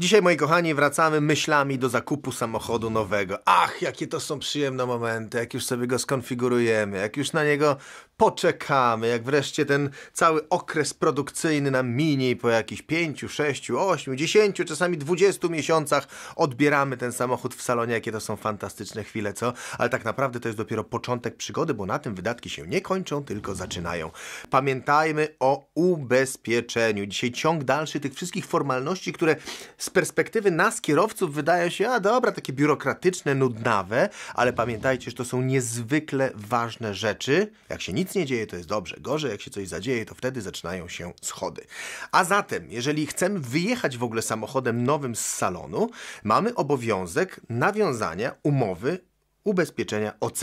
Dzisiaj, moi kochani, wracamy myślami do zakupu samochodu nowego. Ach, jakie to są przyjemne momenty, jak już sobie go skonfigurujemy, jak już na niego poczekamy, jak wreszcie ten cały okres produkcyjny nam minie i po jakichś 5, 6, 8, 10, czasami 20 miesiącach odbieramy ten samochód w salonie, jakie to są fantastyczne chwile, co? Ale tak naprawdę to jest dopiero początek przygody, bo na tym wydatki się nie kończą, tylko zaczynają. Pamiętajmy o ubezpieczeniu. Dzisiaj ciąg dalszy tych wszystkich formalności, które z perspektywy nas, kierowców, wydają się, a dobra, takie biurokratyczne, nudnawe, ale pamiętajcie, że to są niezwykle ważne rzeczy. Jak się nic nic nie dzieje, to jest dobrze. Gorzej, jak się coś zadzieje, to wtedy zaczynają się schody. A zatem, jeżeli chcemy wyjechać w ogóle samochodem nowym z salonu, mamy obowiązek nawiązania umowy ubezpieczenia OC.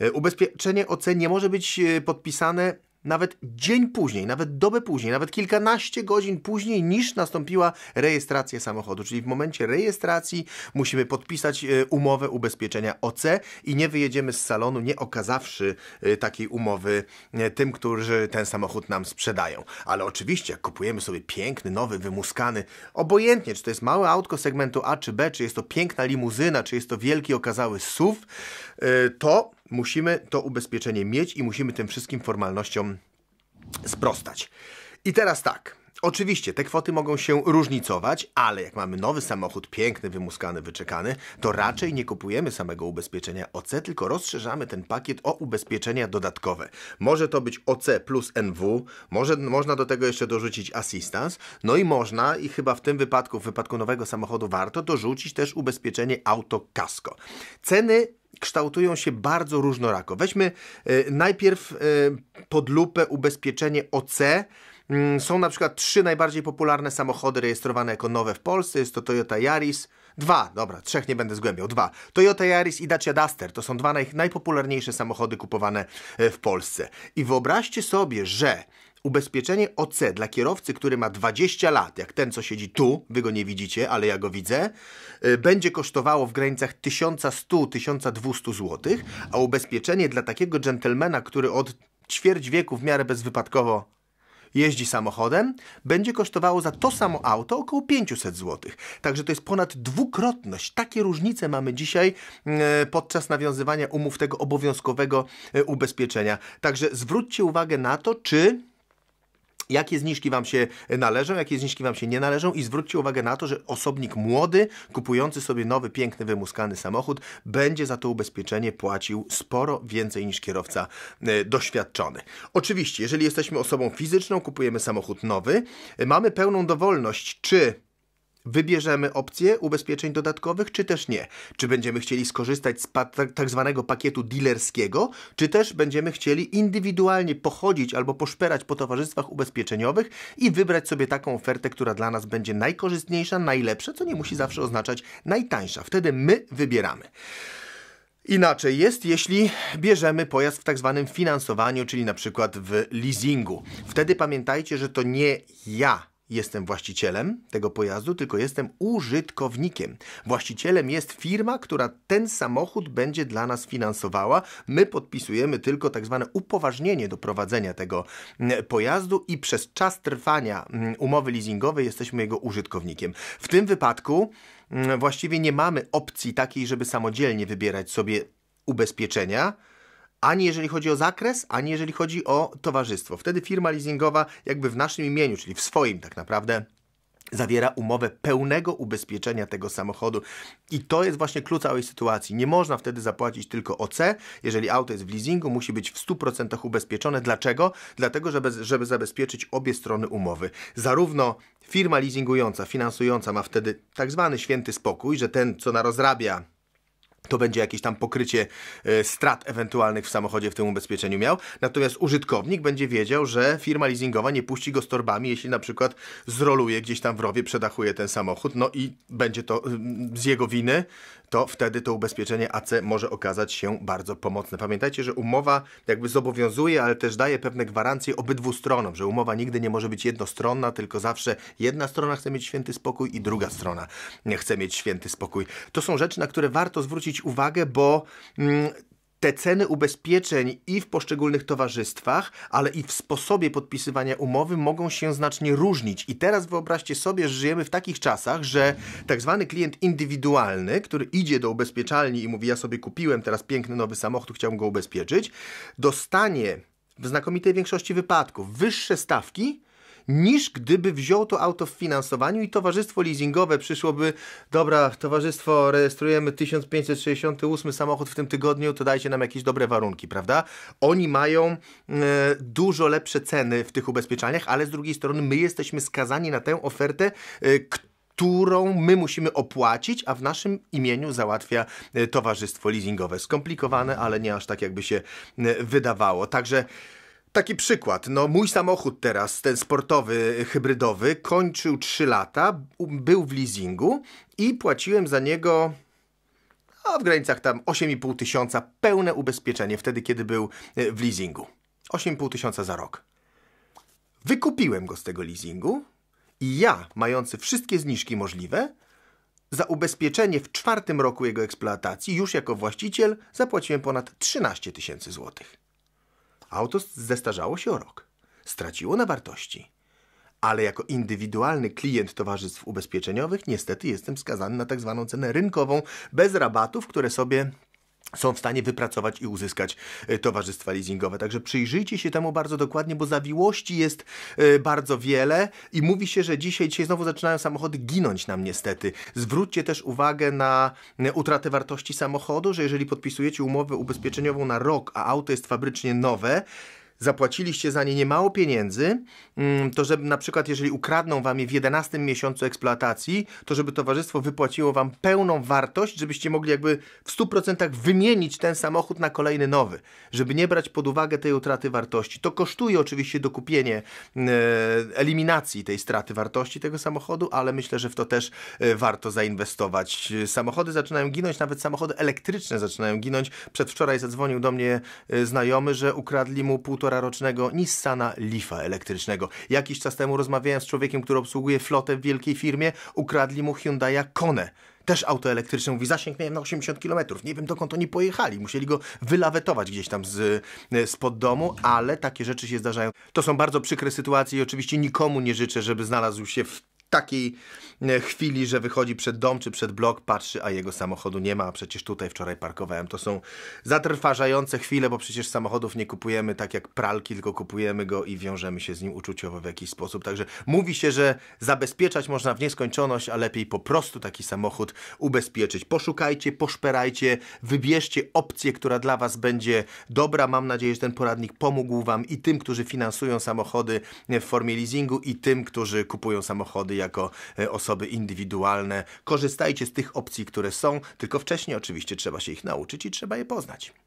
E, ubezpieczenie OC nie może być e, podpisane nawet dzień później, nawet dobę później, nawet kilkanaście godzin później niż nastąpiła rejestracja samochodu. Czyli w momencie rejestracji musimy podpisać e, umowę ubezpieczenia OC i nie wyjedziemy z salonu, nie okazawszy e, takiej umowy e, tym, którzy ten samochód nam sprzedają. Ale oczywiście, jak kupujemy sobie piękny, nowy, wymuskany, obojętnie, czy to jest małe autko segmentu A czy B, czy jest to piękna limuzyna, czy jest to wielki, okazały SUV, to Musimy to ubezpieczenie mieć i musimy tym wszystkim formalnościom sprostać. I teraz tak. Oczywiście te kwoty mogą się różnicować, ale jak mamy nowy samochód, piękny, wymuskany, wyczekany, to raczej nie kupujemy samego ubezpieczenia OC, tylko rozszerzamy ten pakiet o ubezpieczenia dodatkowe. Może to być OC plus NW, może, można do tego jeszcze dorzucić assistance, no i można, i chyba w tym wypadku, w wypadku nowego samochodu warto dorzucić też ubezpieczenie auto kasko. Ceny kształtują się bardzo różnorako. Weźmy e, najpierw e, pod lupę ubezpieczenie OC. Mm, są na przykład trzy najbardziej popularne samochody rejestrowane jako nowe w Polsce. Jest to Toyota Yaris, Dwa, dobra, trzech nie będę zgłębiał, dwa. Toyota Yaris i Dacia Duster to są dwa naj, najpopularniejsze samochody kupowane e, w Polsce. I wyobraźcie sobie, że ubezpieczenie OC dla kierowcy, który ma 20 lat, jak ten, co siedzi tu, wy go nie widzicie, ale ja go widzę, y, będzie kosztowało w granicach 1100-1200 zł, a ubezpieczenie dla takiego dżentelmena, który od ćwierć wieku w miarę bezwypadkowo jeździ samochodem, będzie kosztowało za to samo auto około 500 zł. Także to jest ponad dwukrotność. Takie różnice mamy dzisiaj y, podczas nawiązywania umów tego obowiązkowego y, ubezpieczenia. Także zwróćcie uwagę na to, czy Jakie zniżki Wam się e, należą, jakie zniżki Wam się nie należą i zwróćcie uwagę na to, że osobnik młody, kupujący sobie nowy, piękny, wymuskany samochód, będzie za to ubezpieczenie płacił sporo więcej niż kierowca e, doświadczony. Oczywiście, jeżeli jesteśmy osobą fizyczną, kupujemy samochód nowy, e, mamy pełną dowolność, czy Wybierzemy opcję ubezpieczeń dodatkowych, czy też nie? Czy będziemy chcieli skorzystać z tak, tak zwanego pakietu dealerskiego, czy też będziemy chcieli indywidualnie pochodzić albo poszperać po towarzystwach ubezpieczeniowych i wybrać sobie taką ofertę, która dla nas będzie najkorzystniejsza, najlepsza, co nie musi zawsze oznaczać najtańsza. Wtedy my wybieramy. Inaczej jest, jeśli bierzemy pojazd w tak zwanym finansowaniu, czyli na przykład w leasingu. Wtedy pamiętajcie, że to nie ja jestem właścicielem tego pojazdu, tylko jestem użytkownikiem. Właścicielem jest firma, która ten samochód będzie dla nas finansowała. My podpisujemy tylko tak zwane upoważnienie do prowadzenia tego pojazdu i przez czas trwania umowy leasingowej jesteśmy jego użytkownikiem. W tym wypadku właściwie nie mamy opcji takiej, żeby samodzielnie wybierać sobie ubezpieczenia ani jeżeli chodzi o zakres, ani jeżeli chodzi o towarzystwo. Wtedy firma leasingowa jakby w naszym imieniu, czyli w swoim tak naprawdę zawiera umowę pełnego ubezpieczenia tego samochodu. I to jest właśnie klucz całej sytuacji. Nie można wtedy zapłacić tylko OC. Jeżeli auto jest w leasingu, musi być w 100% ubezpieczone. Dlaczego? Dlatego, żeby, żeby zabezpieczyć obie strony umowy. Zarówno firma leasingująca, finansująca ma wtedy tak zwany święty spokój, że ten, co narozrabia to będzie jakieś tam pokrycie e, strat ewentualnych w samochodzie w tym ubezpieczeniu miał. Natomiast użytkownik będzie wiedział, że firma leasingowa nie puści go z torbami, jeśli na przykład zroluje gdzieś tam w rowie, przedachuje ten samochód, no i będzie to mm, z jego winy to wtedy to ubezpieczenie AC może okazać się bardzo pomocne. Pamiętajcie, że umowa jakby zobowiązuje, ale też daje pewne gwarancje obydwu stronom, że umowa nigdy nie może być jednostronna, tylko zawsze jedna strona chce mieć święty spokój i druga strona chce mieć święty spokój. To są rzeczy, na które warto zwrócić uwagę, bo mm, te ceny ubezpieczeń i w poszczególnych towarzystwach, ale i w sposobie podpisywania umowy mogą się znacznie różnić. I teraz wyobraźcie sobie, że żyjemy w takich czasach, że tak zwany klient indywidualny, który idzie do ubezpieczalni i mówi: Ja sobie kupiłem teraz piękny nowy samochód, chciałbym go ubezpieczyć, dostanie w znakomitej większości wypadków wyższe stawki niż gdyby wziął to auto w finansowaniu i towarzystwo leasingowe przyszłoby, dobra, towarzystwo, rejestrujemy 1568 samochód w tym tygodniu, to dajcie nam jakieś dobre warunki, prawda? Oni mają e, dużo lepsze ceny w tych ubezpieczalniach, ale z drugiej strony my jesteśmy skazani na tę ofertę, e, którą my musimy opłacić, a w naszym imieniu załatwia e, towarzystwo leasingowe. Skomplikowane, ale nie aż tak, jakby się wydawało. Także taki przykład. No, mój samochód teraz, ten sportowy, hybrydowy, kończył 3 lata, był w leasingu i płaciłem za niego a no, w granicach tam 8,5 tysiąca pełne ubezpieczenie wtedy, kiedy był e, w leasingu. 8,5 tysiąca za rok. Wykupiłem go z tego leasingu i ja, mający wszystkie zniżki możliwe, za ubezpieczenie w czwartym roku jego eksploatacji, już jako właściciel, zapłaciłem ponad 13 tysięcy złotych. Auto zestarzało się o rok. Straciło na wartości. Ale jako indywidualny klient towarzystw ubezpieczeniowych niestety jestem skazany na tak zwaną cenę rynkową bez rabatów, które sobie są w stanie wypracować i uzyskać e, towarzystwa leasingowe. Także przyjrzyjcie się temu bardzo dokładnie, bo zawiłości jest e, bardzo wiele i mówi się, że dzisiaj, dzisiaj znowu zaczynają samochody ginąć nam niestety. Zwróćcie też uwagę na e, utratę wartości samochodu, że jeżeli podpisujecie umowę ubezpieczeniową na rok, a auto jest fabrycznie nowe, zapłaciliście za nie niemało pieniędzy, mm, to żeby na przykład, jeżeli ukradną wam je w 11 miesiącu eksploatacji, to żeby towarzystwo wypłaciło wam pełną wartość, żebyście mogli jakby w 100% wymienić ten samochód na kolejny nowy, żeby nie brać pod uwagę tej utraty wartości. To kosztuje oczywiście dokupienie mm, e, eliminacji tej straty wartości tego samochodu, ale myślę, że w to też e, warto zainwestować. Samochody zaczynają ginąć, nawet samochody elektryczne zaczynają ginąć. Przedwczoraj zadzwonił do mnie e, znajomy, że ukradli mu półtora półtorarocznego Nissana Leafa elektrycznego. Jakiś czas temu rozmawiałem z człowiekiem, który obsługuje flotę w wielkiej firmie. Ukradli mu Hyundai'a Kone. Też auto elektryczne. Mówi, zasięg miałem na 80 km. Nie wiem, dokąd oni pojechali. Musieli go wylawetować gdzieś tam z, e, spod domu, ale takie rzeczy się zdarzają. To są bardzo przykre sytuacje i oczywiście nikomu nie życzę, żeby znalazł się w takiej e, chwili, że wychodzi przed dom czy przed blok, patrzy, a jego samochodu nie ma, a przecież tutaj wczoraj parkowałem. To są zatrważające chwile, bo przecież samochodów nie kupujemy tak jak pralki, tylko kupujemy go i wiążemy się z nim uczuciowo w jakiś sposób. Także mówi się, że zabezpieczać można w nieskończoność, a lepiej po prostu taki samochód ubezpieczyć. Poszukajcie, poszperajcie, wybierzcie opcję, która dla Was będzie dobra. Mam nadzieję, że ten poradnik pomógł Wam i tym, którzy finansują samochody w formie leasingu i tym, którzy kupują samochody jako e, osoby indywidualne. Korzystajcie z tych opcji, które są, tylko wcześniej oczywiście trzeba się ich nauczyć i trzeba je poznać.